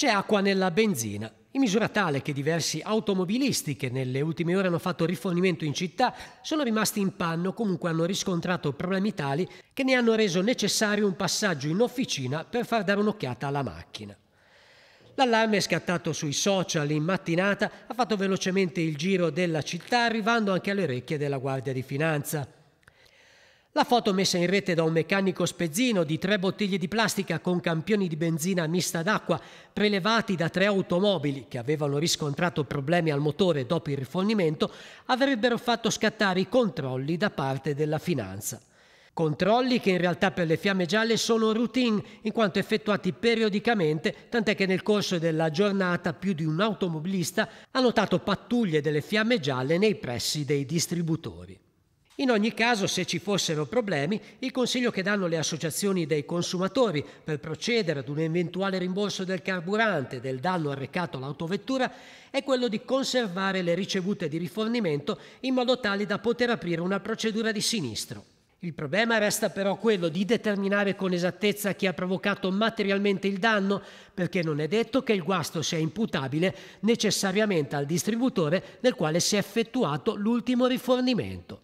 C'è acqua nella benzina. In misura tale che diversi automobilisti che nelle ultime ore hanno fatto rifornimento in città sono rimasti in panno, comunque hanno riscontrato problemi tali che ne hanno reso necessario un passaggio in officina per far dare un'occhiata alla macchina. L'allarme scattato sui social in mattinata ha fatto velocemente il giro della città arrivando anche alle orecchie della Guardia di Finanza. La foto messa in rete da un meccanico spezzino di tre bottiglie di plastica con campioni di benzina mista d'acqua prelevati da tre automobili che avevano riscontrato problemi al motore dopo il rifornimento avrebbero fatto scattare i controlli da parte della finanza. Controlli che in realtà per le fiamme gialle sono routine in quanto effettuati periodicamente, tant'è che nel corso della giornata più di un automobilista ha notato pattuglie delle fiamme gialle nei pressi dei distributori. In ogni caso, se ci fossero problemi, il consiglio che danno le associazioni dei consumatori per procedere ad un eventuale rimborso del carburante del danno arrecato all'autovettura è quello di conservare le ricevute di rifornimento in modo tale da poter aprire una procedura di sinistro. Il problema resta però quello di determinare con esattezza chi ha provocato materialmente il danno, perché non è detto che il guasto sia imputabile necessariamente al distributore nel quale si è effettuato l'ultimo rifornimento.